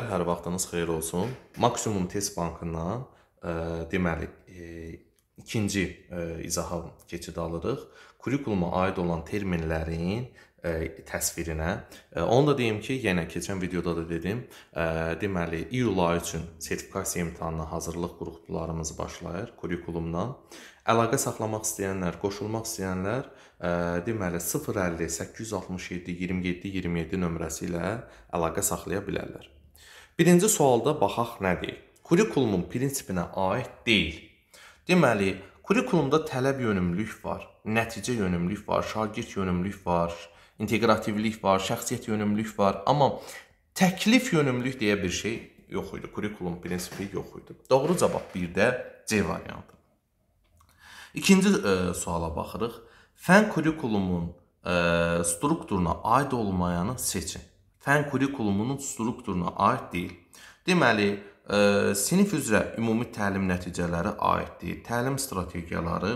Hər vaxtınız xeyir olsun. Maksimum test bankından ə, e, deməli ə, e, ikinci ə, e, izaha keçid alırıq. Kurikuluma aid olan terminlərin ə, təsvirinə. Ə, onu da deyim ki, yenə keçən videoda da dedim, ə, deməli iyul ayı üçün sertifikasiya imtahanına hazırlıq qruplarımız başlayır kurikulumdan. Əlaqə saxlamaq istəyənlər, qoşulmaq istəyənlər ə, deməli 050 867 27 27 nömrəsi ilə əlaqə saxlaya bilərlər. Birinci sualda baxaq nədir? Kurikulumun prinsipinə aid deyil. Deməli, kurikulumda tələb yönümlülük var, nəticə yönümlülük var, şagird yönümlülük var, inteqrativlik var, şəxsiyyət yönümlülük var, amma təklif yönümlülük deyə bir şey yox idi. Kurikulum prinsipi yox idi. Doğru cavab 1-də C variantı. İkinci e, suala baxırıq. Fən kurikulumun e, strukturuna aid olmayanı seçin. Fən kurikulumunun strukturuna aid deyil. Deməli, ə, e, sinif üzrə ümumi təlim nəticələri aiddir, təlim strategiyaları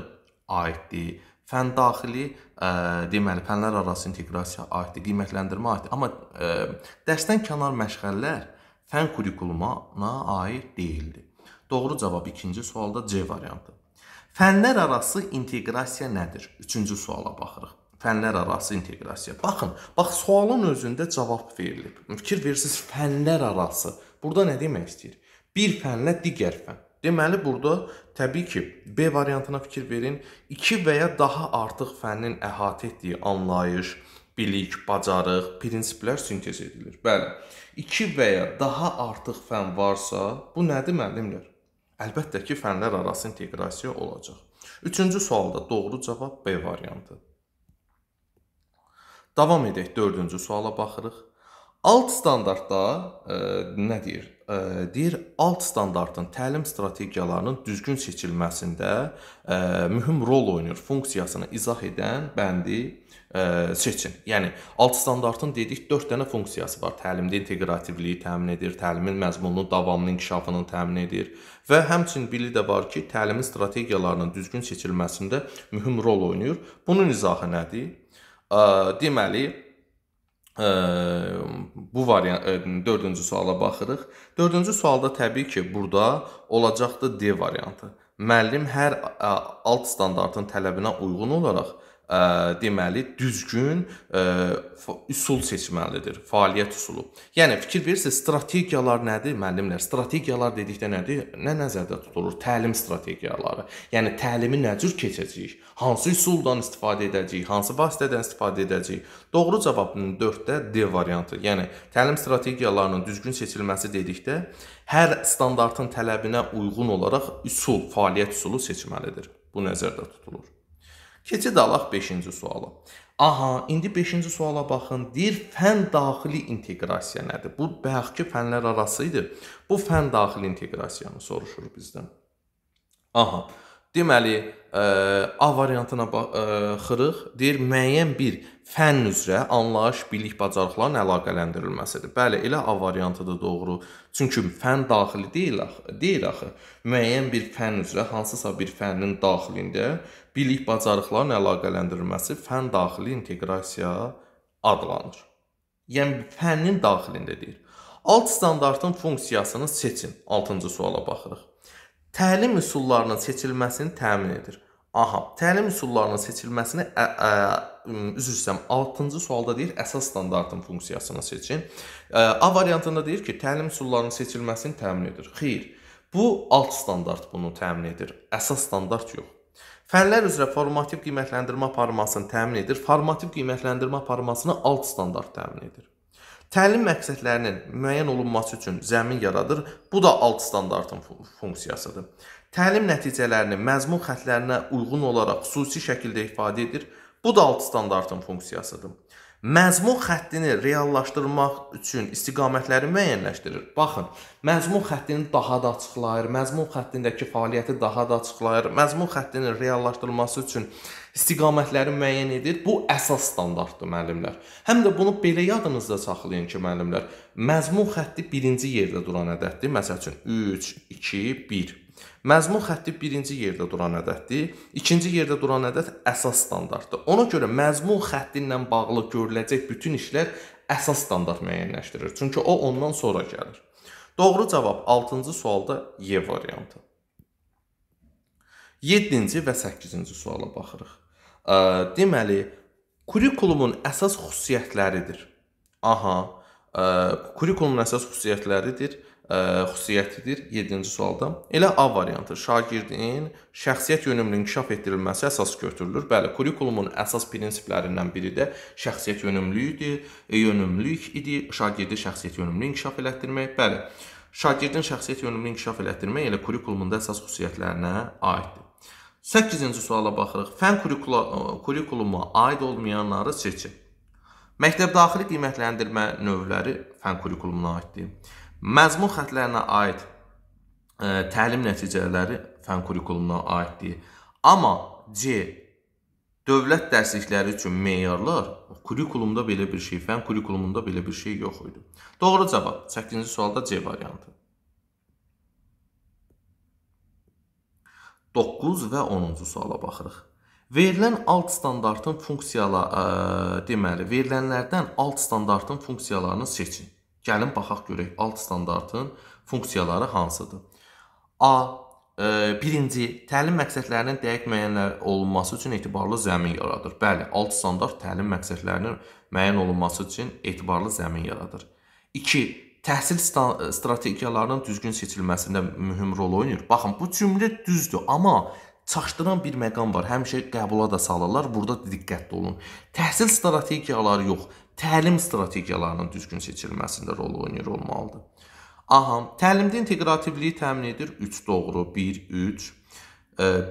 aiddir, fən daxili, ə, e, deməli, fənlər arası inteqrasiya aiddir, qiymətləndirmə aiddir. Amma ə, e, dərsdən kənar məşğələlər fən kurikulumuna aid deyildi. Doğru cavab ikinci sualda C variantı. Fənlər arası inteqrasiya nədir? Üçüncü suala baxırıq. Fənlər arası inteqrasiya. Baxın, bax sualın özündə cavab verilib. Fikir verirsiniz fənlər arası Burada nə demək istəyir? Bir fənlə digər fən. Deməli burada təbii ki, B variantına fikir verin. 2 və ya daha artıq fənnin əhatə etdiyi anlayış, bilik, bacarıq, prinsiplər sintez edilir. Bəli. 2 və ya daha artıq fən varsa, bu nədir müəllimlər? Əlbəttə ki, fənlər arası inteqrasiya olacaq. 3-cü sualda doğru cavab B variantı. Davam edək 4-cü suala baxırıq. Alt standartda ə, e, nə deyir? Ə, e, deyir alt standartın təlim strategiyalarının düzgün seçilməsində ə, e, mühüm rol oynayır. Funksiyasını izah edən bəndi ə, seçin. Yəni alt standartın dedik 4 dənə funksiyası var. Təlimdə inteqrativliyi təmin edir, təlimin məzmununun davamlı inkişafını təmin edir və həmçinin biri də var ki, təlimin strategiyalarının düzgün seçilməsində mühüm rol oynayır. Bunun izahı nədir? Ə, deməli, bu variant dördüncü suala baxırıq. Dördüncü sualda təbii ki, burada olacaqdı D variantı. Müəllim hər alt standartın tələbinə uyğun olaraq ə, deməli düzgün ə, üsul seçməlidir, fəaliyyət üsulu. Yəni fikir verirsiniz, strategiyalar nədir? Müəllimlər, strategiyalar dedikdə nədir? Nə nəzərdə tutulur? Təlim strategiyaları. Yəni təlimi nə cür keçəcəyik? Hansı üsuldan istifadə edəcəyik? Hansı vasitədən istifadə edəcəyik? Doğru cavabın 4-də D variantı. Yəni təlim strategiyalarının düzgün seçilməsi dedikdə hər standartın tələbinə uyğun olaraq üsul, fəaliyyət üsulu seçməlidir. Bu nəzərdə tutulur. Keçid alaq 5-ci suala. Aha, indi 5-ci suala baxın. Deyir fən daxili inteqrasiya nədir? Bu bayaqki fənlər arası idi. Bu fən daxili inteqrasiyanı soruşur bizdən. Aha. Deməli, ə, e, A variantına baxırıq. E, deyir müəyyən bir fənn üzrə anlayış, bilik, bacarıqların əlaqələndirilməsidir. Bəli, elə A variantı da doğru. Çünki fənn daxili deyil axı, deyil axı. Müəyyən bir fənn üzrə hansısa bir fənnin daxilində bilik, bacarıqların əlaqələndirilməsi fənn daxili inteqrasiya adlanır. Yəni fənnin daxilində deyil. Alt standartın funksiyasını seçin. 6-cı suala baxırıq təlim üsullarının seçilməsini təmin edir. Aha, təlim üsullarının seçilməsini ə, ə, üzr istəyirəm, 6-cı sualda deyir əsas standartın funksiyasını seçin. Ə, A variantında deyir ki, təlim üsullarının seçilməsini təmin edir. Xeyr. Bu alt standart bunu təmin edir. Əsas standart yox. Fənlər üzrə formativ qiymətləndirmə aparmasını təmin edir. Formativ qiymətləndirmə aparmasını alt standart təmin edir. Təlim məqsədlərinin müəyyən olunması üçün zəmin yaradır. Bu da alt standartın funksiyasıdır. Təlim nəticələrini məzmun xətlərinə uyğun olaraq xüsusi şəkildə ifadə edir. Bu da alt standartın funksiyasıdır. Məzmun xəttini reallaşdırmaq üçün istiqamətləri müəyyənləşdirir. Baxın, məzmun xəttini daha da açıqlayır, məzmun xəttindəki fəaliyyəti daha da açıqlayır. Məzmun xəttinin reallaşdırılması üçün istiqamətləri müəyyən edir. Bu əsas standartdır müəllimlər. Həm də bunu belə yadınızda saxlayın ki, müəllimlər, məzmun xətti birinci yerdə duran ədəddir. Məsəl üçün 3, 2, 1 Məzmun xətti birinci yerdə duran ədəddir. İkinci yerdə duran ədəd əsas standartdır. Ona görə məzmun xətti ilə bağlı görüləcək bütün işlər əsas standart müəyyənləşdirir. Çünki o ondan sonra gəlir. Doğru cavab 6-cı sualda Y variantı. 7-ci və 8-ci suala baxırıq. Deməli, kurikulumun əsas xüsusiyyətləridir. Aha, kurikulumun əsas xüsusiyyətləridir ə, xüsusiyyətidir 7-ci sualda. Elə A variantı şagirdin şəxsiyyət yönümlü inkişaf etdirilməsi əsas götürülür. Bəli, kurikulumun əsas prinsiplərindən biri də şəxsiyyət yönümlüyüdür, e, yönümlülük idi. Şagirdi şəxsiyyət yönümlü inkişaf elətdirmək. Bəli, şagirdin şəxsiyyət yönümlü inkişaf elətdirmək elə kurikulumunda əsas xüsusiyyətlərinə aiddir. 8-ci suala baxırıq. Fən kurikula, e, kurikuluma aid olmayanları seçin. Məktəb daxili qiymətləndirmə növləri fən kurikulumuna aiddir. Məzmun xətlərinə aid ə, e, təlim nəticələri fən kurikulumuna aiddir. Amma C dövlət dərslikləri üçün meyarlar kurikulumda belə bir şey, fən kurikulumunda belə bir şey yox idi. Doğru cavab 8-ci sualda C variantı. 9 və 10-cu suala baxırıq. Verilən alt standartın funksiyaları, e, deməli, verilənlərdən alt standartın funksiyalarını seçin. Gəlin baxaq görək alt standartın funksiyaları hansıdır. A. E, birinci, təlim məqsədlərinin dəqiq müəyyən olunması üçün etibarlı zəmin yaradır. Bəli, alt standart təlim məqsədlərinin müəyyən olunması üçün etibarlı zəmin yaradır. 2. Təhsil strategiyalarının düzgün seçilməsində mühüm rol oynayır. Baxın, bu cümlə düzdür, amma çaşdıran bir məqam var. Həmişə qəbula da salırlar. Burada diqqətli olun. Təhsil strategiyaları yox, təlim strategiyalarının düzgün seçilməsində rol oynayır olmalıdır. Aha, təlimdə inteqrativliyi təmin edir 3 doğru, 1 3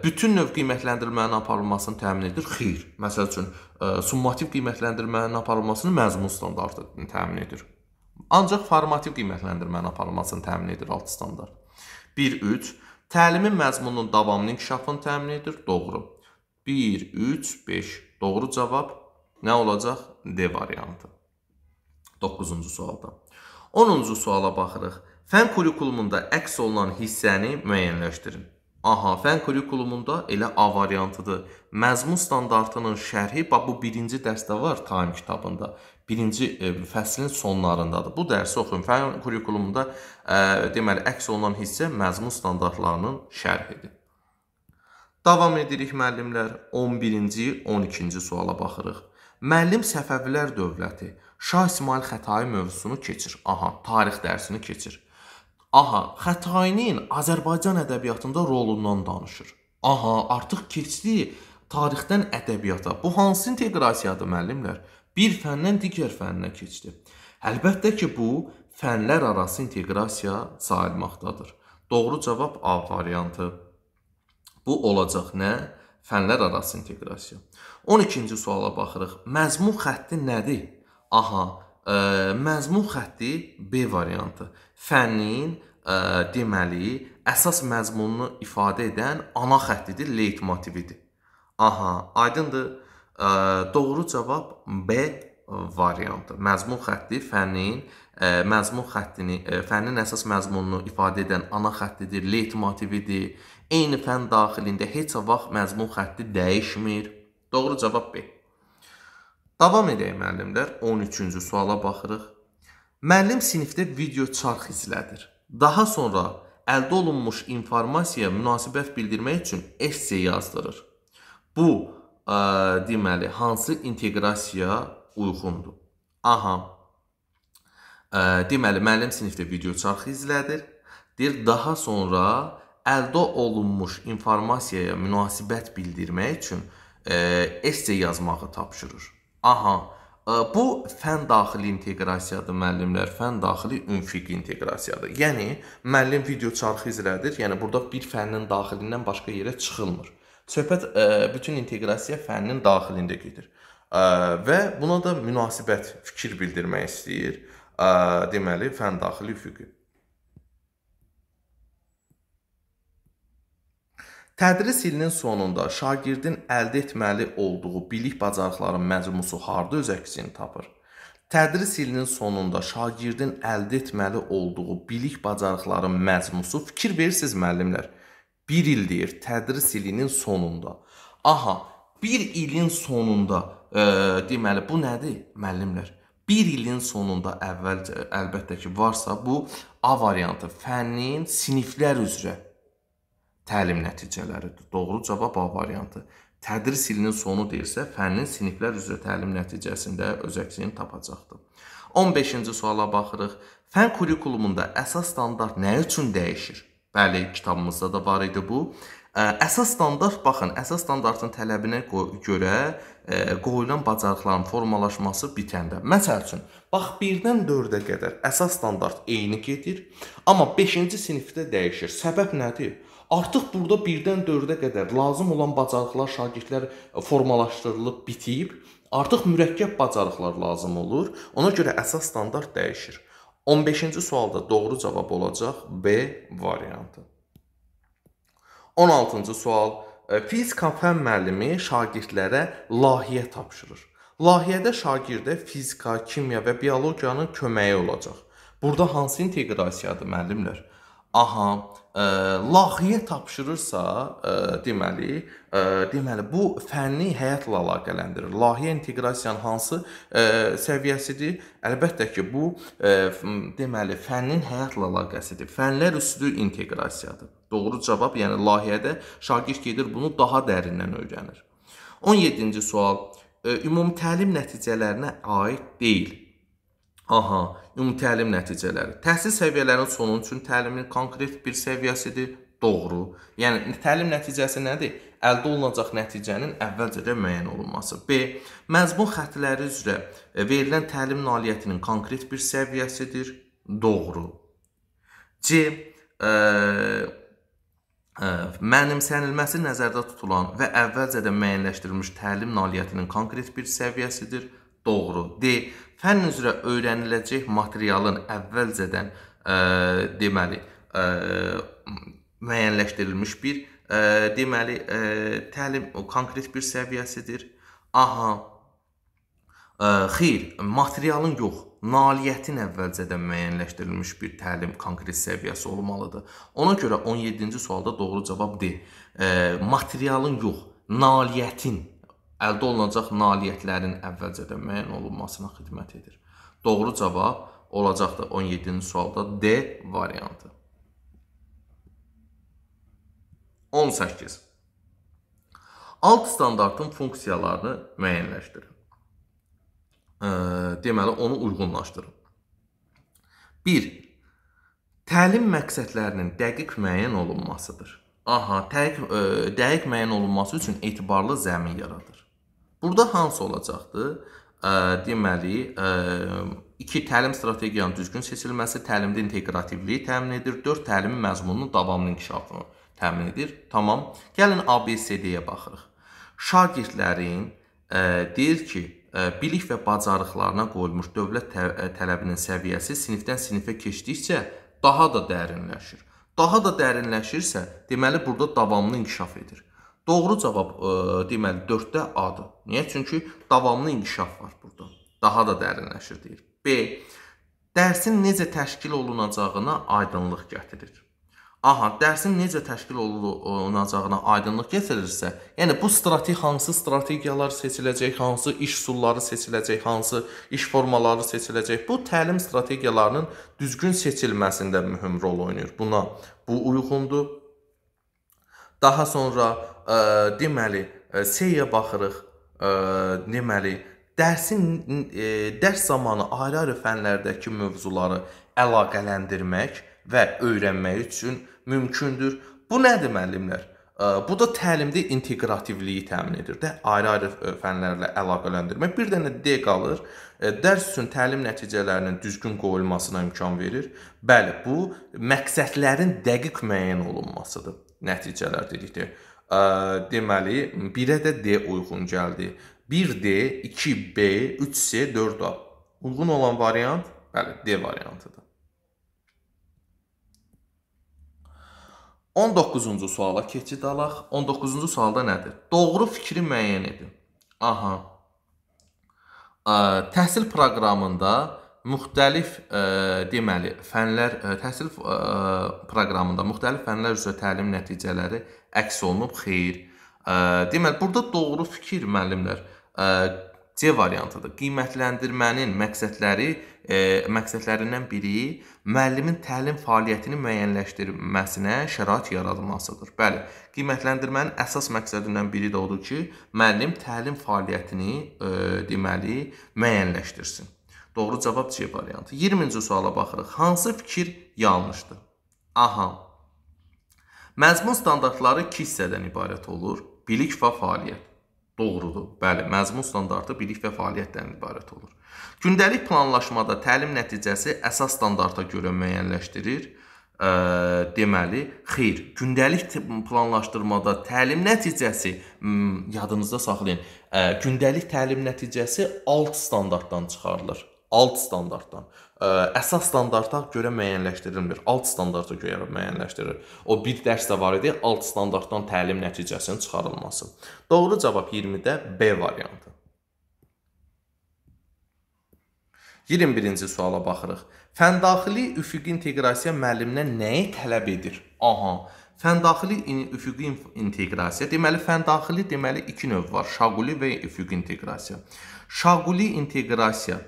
bütün növ qiymətləndirmənin aparılmasını təmin edir. Xeyr. Məsəl üçün, e, summativ qiymətləndirmənin aparılmasını məzmun standartı təmin edir. Ancaq formativ qiymətləndirmənin aparılmasını təmin edir 6 standart. 1 3 təlimin məzmununun davamlı inkişafını təmin edir. Doğru. 1 3 5 doğru cavab Nə olacaq? D variantı. 9-cu sualda. 10-cu suala baxırıq. Fən kurikulumunda əks olunan hissəni müəyyənləşdirin. Aha, fən kurikulumunda elə A variantıdır. Məzmun standartının şərhi bax bu 1-ci dərsdə var Time kitabında. 1-ci e, fəslin sonlarındadır. Bu dərsi oxuyun. Fən kurikulumunda e, deməli əks olunan hissə məzmun standartlarının şərhidir. Davam edirik müəllimlər. 11-ci, 12-ci suala baxırıq müəllim Səfəvilər dövləti Şah İsmail Xətai mövzusunu keçir. Aha, tarix dərsini keçir. Aha, Xətainin Azərbaycan ədəbiyyatında rolundan danışır. Aha, artıq keçdi tarixdən ədəbiyyata. Bu hansı inteqrasiyadır müəllimlər? Bir fəndən digər fənnə keçdi. Əlbəttə ki, bu fənlər arası inteqrasiya sayılmaqdadır. Doğru cavab A variantı. Bu olacaq nə? Fənlər arası inteqrasiya. 12-ci suala baxırıq. Məzmun xətti nədir? Aha, ə, e, məzmun xətti B variantı. Fənnin ə, e, deməli əsas məzmununu ifadə edən ana xəttidir, leytmotividir. Aha, aydındır. Ə, e, doğru cavab B variantı. Məzmun xətti fənnin məzmun xəttini, fənnin əsas məzmununu ifadə edən ana xəttidir, leitmotividir. Eyni fən daxilində heç vaxt məzmun xətti dəyişmir. Doğru cavab B. Davam edək müəllimlər. 13-cü suala baxırıq. Müəllim sinifdə video çarx izlədir. Daha sonra əldə olunmuş informasiyaya münasibət bildirmək üçün esse yazdırır. Bu, ə, deməli, hansı inteqrasiya uyğundur. Aha. E, deməli, müəllim sinifdə video çarxı izlədir. Deyir, daha sonra əldə olunmuş informasiyaya münasibət bildirmək üçün e, essay yazmağı tapşırır. Aha. E, bu fən daxili inteqrasiyadır müəllimlər, fən daxili ünfiq inteqrasiyadır. Yəni müəllim video çarxı izlədir, yəni burada bir fənnin daxilindən başqa yerə çıxılmır. Söhbət ə, bütün inteqrasiya fənnin daxilində gedir və buna da münasibət fikir bildirmək istəyir. Deməli, fən daxili üfüqü. Tədris ilinin sonunda şagirdin əldə etməli olduğu bilik bacarıqların məcmusu harda öz əksini tapır? Tədris ilinin sonunda şagirdin əldə etməli olduğu bilik bacarıqların məcmusu fikir verirsiniz müəllimlər. 1 il deyir tədris ilinin sonunda. Aha, bir ilin sonunda e, deməli bu nədir müəllimlər? Bir ilin sonunda əvvəlcə əlbəttə ki varsa bu A variantı fənnin siniflər üzrə təlim nəticələridir. Doğru cavab A variantı. Tədris ilinin sonu deyilsə fənnin siniflər üzrə təlim nəticəsində öz əksini tapacaqdır. 15-ci suala baxırıq. Fən kurikulumunda əsas standart nə üçün dəyişir? Bəli, kitabımızda da var idi bu. Əsas standart baxın, əsas standartın tələbinə görə ə, qoyulan bacarıqların formalaşması bitəndə. Məsəl üçün, bax 1-dən 4-ə qədər əsas standart eyni gedir, amma 5-ci sinifdə dəyişir. Səbəb nədir? Artıq burada 1-dən 4-ə qədər lazım olan bacarıqlar şagirdlər formalaşdırılıb bitib, artıq mürəkkəb bacarıqlar lazım olur. Ona görə əsas standart dəyişir. 15-ci sualda doğru cavab olacaq B variantı. 16-cı sual. Fils e, Kapan müəllimi şagirdlərə layihə tapşırır. Layihədə şagirdə fizika, kimya və biologiyanın köməyi olacaq. Burada hansı inteqrasiyadır müəllimlər? Aha, ə, e, layihə tapşırırsa, ə, e, deməli, ə, deməli bu fənni həyatla əlaqələndirir. Layihə inteqrasiyanın hansı ə, səviyyəsidir? Əlbəttə ki, bu ə, deməli fənnin həyatla əlaqəsidir. Fənlər üstü inteqrasiyadır. Doğru cavab, yəni layihədə şagird gedir bunu daha dərindən öyrənir. 17-ci sual e, ümumi təlim nəticələrinə aid deyil. Aha, ümumi təlim nəticələri. Təhsil səviyyələrinin sonu üçün təlimin konkret bir səviyyəsidir. Doğru. Yəni təlim nəticəsi nədir? Əldə olunacaq nəticənin əvvəlcədən müəyyən olunması. B. Məzmun xəttləri üzrə e, verilən təlim nailiyyətinin konkret bir səviyyəsidir. Doğru. C. Ə, e, mənimsənilməsi nəzərdə tutulan və əvvəlcədən müəyyənləşdirilmiş təlim nailiyyətinin konkret bir səviyyəsidir. Doğru. D. Fənn üzrə öyrəniləcək materialın əvvəlcədən ə, deməli ə, müəyyənləşdirilmiş bir ə, deməli ə, təlim o konkret bir səviyyəsidir. Aha. Ə, xeyr, materialın yox Nailiyyətin əvvəlcədən müəyyənləşdirilmiş bir təlim konkret səviyyəsi olmalıdır. Ona görə 17-ci sualda doğru cavab D. E, materialın yox, nailiyyətin əldə olunacaq nailiyyətlərin əvvəlcədən müəyyən olunmasına xidmət edir. Doğru cavab olacaqdır 17-ci sualda D variantı. 18. Alt standartın funksiyalarını müəyyənləşdirin deməli onu uyğunlaşdırın. 1. Təlim məqsədlərinin dəqiq müəyyən olunmasıdır. Aha, dəqiq, ə, dəqiq müəyyən olunması üçün etibarlı zəmin yaradır. Burada hansı olacaqdır? Ə, deməli, ə, 2 təlim strategiyanın düzgün seçilməsi təlimdə inteqrativliyi təmin edir. 4 təlimin məzmununun davamlı inkişafını təmin edir. Tamam. Gəlin ABCD-yə baxırıq. Şagirdlərin ə, deyir ki, bilik və bacarıqlarına qoyulmuş dövlət tələbinin səviyyəsi sinifdən sinifə keçdikcə daha da dərinləşir. Daha da dərinləşirsə, deməli burada davamlı inkişaf edir. Doğru cavab e, deməli 4-də A-dır. Niyə? Çünki davamlı inkişaf var burada. Daha da dərinləşir deyir. B. Dərsin necə təşkil olunacağına aydınlıq gətirir aha, dərsin necə təşkil olunacağına aydınlıq gətirirsə, yəni bu strateji hansı strategiyalar seçiləcək, hansı iş üsulları seçiləcək, hansı iş formaları seçiləcək, bu təlim strategiyalarının düzgün seçilməsində mühüm rol oynayır. Buna bu uyğundur. Daha sonra ə, e, deməli, SEY-yə baxırıq. Ə, e, deməli, dərsin ə, e, dərs zamanı ayrı-ayrı fənlərdəki mövzuları əlaqələndirmək və öyrənmək üçün mümkündür. Bu nədir müəllimlər? Bu da təlimdə inteqrativliyi təmin edir də, ayrı-ayrı fənlərlə əlaqələndirmək. Bir dənə D qalır. Dərs üçün təlim nəticələrinin düzgün qoyulmasına imkan verir. Bəli, bu məqsədlərin dəqiq müəyyən olunmasıdır. Nəticələr dedikdə. Deməli, 1-ə də D uyğun gəldi. 1D, 2B, 3C, 4A. Uyğun olan variant, bəli, D variantıdır. 19-cu suala keçid alaq. 19-cu sualda nədir? Doğru fikri müəyyən edin. Aha. Ə, təhsil proqramında müxtəlif ə, deməli fənlər ə, təhsil ə, proqramında müxtəlif fənlər üzrə təlim nəticələri əks olunub. Xeyr. Ə, deməli burada doğru fikir müəllimlər ə, C variantıdır. Qiymətləndirmənin məqsədləri e, məqsədlərindən biri müəllimin təlim fəaliyyətini müəyyənləşdirməsinə şərait yaradılmasıdır. Bəli, qiymətləndirmənin əsas məqsədindən biri də odur ki, müəllim təlim fəaliyyətini e, deməli müəyyənləşdirsin. Doğru cavab C variantı. 20-ci suala baxırıq. Hansı fikir yanlışdır? Aha. Məzmun standartları 2 hissədən ibarət olur: bilik və fəaliyyət. Doğrudur. Bəli, məzmun standartı bilik və fəaliyyətdən ibarət olur. Gündəlik planlaşmada təlim nəticəsi əsas standarta görə müəyyənləşdirir. Ə, deməli, xeyr, gündəlik planlaşdırmada təlim nəticəsi yadınızda saxlayın. Ə, gündəlik təlim nəticəsi alt standartdan çıxarılır alt standartdan ə, əsas standarta görə müəyyənləşdirilmir. Alt standarta görə müəyyənləşdirilir. O bir dərs də var idi, alt standartdan təlim nəticəsinin çıxarılması. Doğru cavab 20-də B variantı. 21-ci suala baxırıq. Fən daxili üfüqi inteqrasiya müəllimdən nəyi tələb edir? Aha. Fən daxili üfüqi inteqrasiya. Deməli fən daxili deməli 2 növ var. Şaquli və üfüqi inteqrasiya. Şaquli inteqrasiya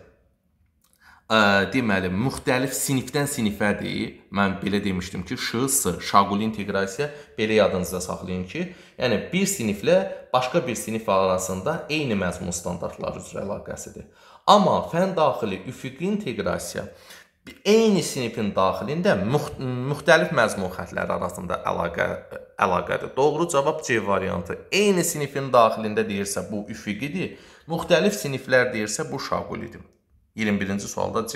ə, deməli müxtəlif sinifdən sinifədir. Mən belə demişdim ki, ŞS, şaquli inteqrasiya belə yadınızda saxlayın ki, yəni bir siniflə başqa bir sinif arasında eyni məzmun standartları üzrə əlaqəsidir. Amma fən daxili üfüqi inteqrasiya eyni sinifin daxilində müxtəlif məzmun xətləri arasında əlaqə əlaqədir. Doğru cavab C variantı. Eyni sinifin daxilində deyirsə bu üfüqidir, müxtəlif siniflər deyirsə bu şaqulidir. 21-ci sualda C.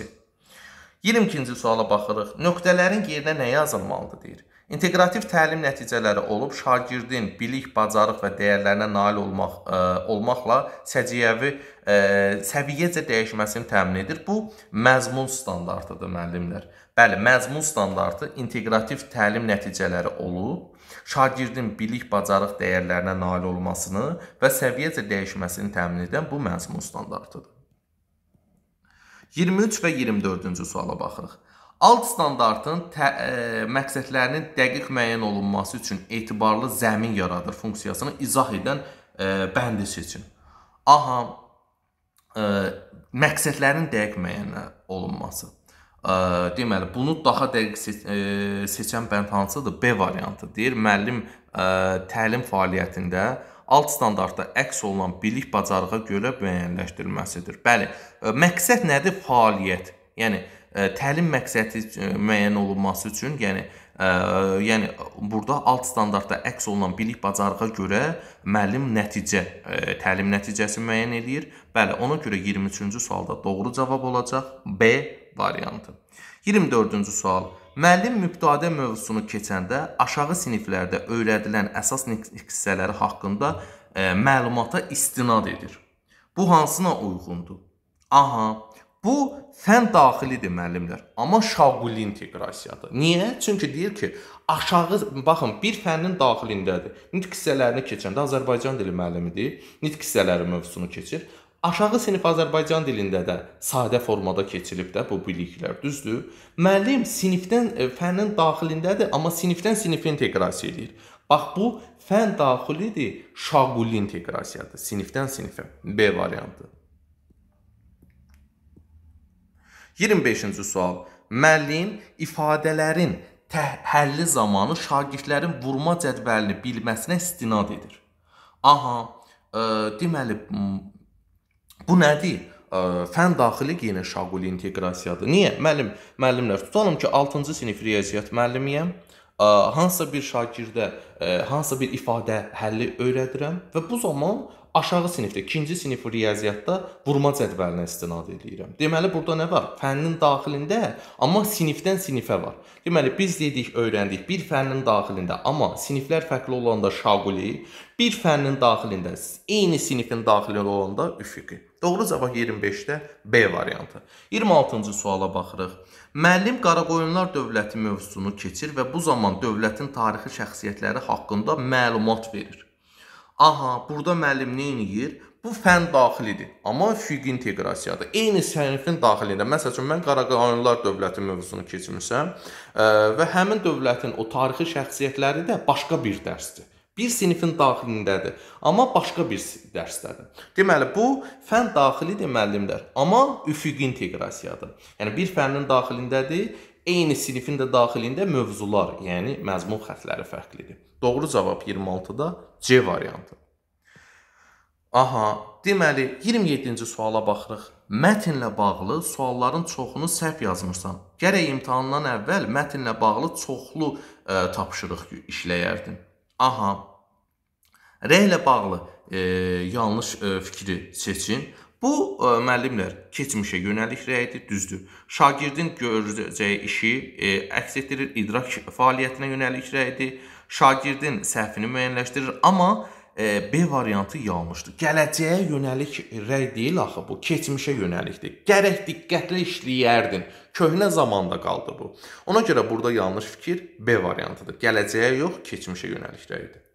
22-ci suala baxırıq. Nöqtələrin yerinə nə yazılmalıdır deyir. İnteqrativ təlim nəticələri olub şagirdin bilik, bacarıq və dəyərlərinə nail olmaq ə, e, olmaqla səciyyəvi ə, e, səviyyəcə dəyişməsini təmin edir. Bu məzmun standartıdır müəllimlər. Bəli, məzmun standartı inteqrativ təlim nəticələri olub şagirdin bilik, bacarıq, dəyərlərinə nail olmasını və səviyyəcə dəyişməsini təmin edən bu məzmun standartıdır. 23 və 24-cü suala baxırıq. Alt standartın tə, ə, e, məqsədlərinin dəqiq müəyyən olunması üçün etibarlı zəmin yaradır funksiyasını izah edən ə, e, bəndi seçin. Aha, ə, e, məqsədlərin dəqiq müəyyən olunması. Ə, deməli, bunu daha dəqiq seç ə, seçən bənd hansıdır? B variantı deyir. Müəllim ə, təlim fəaliyyətində alt standartda əks olunan bilik bacarığa görə müəyyənləşdirilməsidir. Bəli, e, məqsəd nədir? Fəaliyyət. Yəni e, təlim məqsədi e, müəyyən olunması üçün, yəni ə, yəni burada alt standartda əks olunan bilik bacarığa görə müəllim nəticə, ə, təlim nəticəsi müəyyən eləyir. Bəli, ona görə 23-cü sualda doğru cavab olacaq B variantı. 24-cü sual Müəllim mübtədə mövzusunu keçəndə aşağı siniflərdə öyrədilən əsas hissələri haqqında ə, e, məlumata istinad edir. Bu hansına uyğundur? Aha, bu fən daxilidir müəllimlər, amma şaquli inteqrasiyadır. Niyə? Çünki deyir ki, aşağı baxın, bir fənnin daxilindədir. Nitq hissələrini keçəndə Azərbaycan dili müəllimidir. Nitq hissələri mövzusunu keçir. Aşağı sinif Azərbaycan dilində də sadə formada keçilib də bu biliklər, düzdür? Müəllim sinifdən e, fənnin daxilindədir, amma sinifdən sinifə inteqrasiya eləyir. Bax bu fən daxilidir, şaquli inteqrasiyadır, sinifdən sinifə. B variantı. 25-ci sual. Müəllim ifadələrin həlli zamanı şagirdlərin vurma cədvəlini bilməsinə istinad edir. Aha, ə, e, deməli Bu nədir? fən daxili yenə şaquli inteqrasiyadır. Niyə? Müəllim, müəllimlər tutalım ki, 6-cı sinif riyaziyyat müəllimiyəm. Hansısa bir şagirdə hansısa bir ifadə həlli öyrədirəm və bu zaman aşağı sinifdə, 2-ci sinif riyaziyyatda vurma cədvəlinə istinad edirəm. Deməli burada nə var? Fənnin daxilində, amma sinifdən sinifə var. Deməli biz dedik, öyrəndik bir fənnin daxilində, amma siniflər fərqli olanda şaquli, bir fənnin daxilində, eyni sinifin daxilində olanda üfüqi. Doğru cavab 25-də B variantı. 26-cı suala baxırıq. Müəllim Qaraqoyunlar dövləti mövzusunu keçir və bu zaman dövlətin tarixi şəxsiyyətləri haqqında məlumat verir. Aha, burada müəllim nə edir? Bu fən daxilidir, amma füq inteqrasiyadır. Eyni sənifin daxilində, məsəl üçün mən Qaraqoyunlar dövləti mövzusunu keçmişəm e, və həmin dövlətin o tarixi şəxsiyyətləri də başqa bir dərsdir bir sinifin daxilindədir, amma başqa bir dərsdədir. Deməli, bu fən daxilidir müəllimlər, amma üfüqi inteqrasiyadır. Yəni bir fənnin daxilindədir, eyni sinifin də daxilində mövzular, yəni məzmun xətləri fərqlidir. Doğru cavab 26-da C variantı. Aha, deməli 27-ci suala baxırıq. Mətnlə bağlı sualların çoxunu səhv yazmırsan. Gərək imtahandan əvvəl mətnlə bağlı çoxlu ə, e, tapşırıq işləyərdin aha. R ilə bağlı e, yanlış e, fikri seçin. Bu ə, e, müəllimlər keçmişə yönəlik rəyidir, düzdür. Şagirdin görəcəyi işi ə, e, əks etdirir, idrak fəaliyyətinə yönəlik rəyidir. Şagirdin səhvini müəyyənləşdirir, amma B variantı yağmışdır. Gələcəyə yönəlik rəy deyil axı bu, keçmişə yönəlikdir. Gərək diqqətlə işləyərdin. Köhnə zamanda qaldı bu. Ona görə burada yanlış fikir B variantıdır. Gələcəyə yox, keçmişə yönəlik rəydir.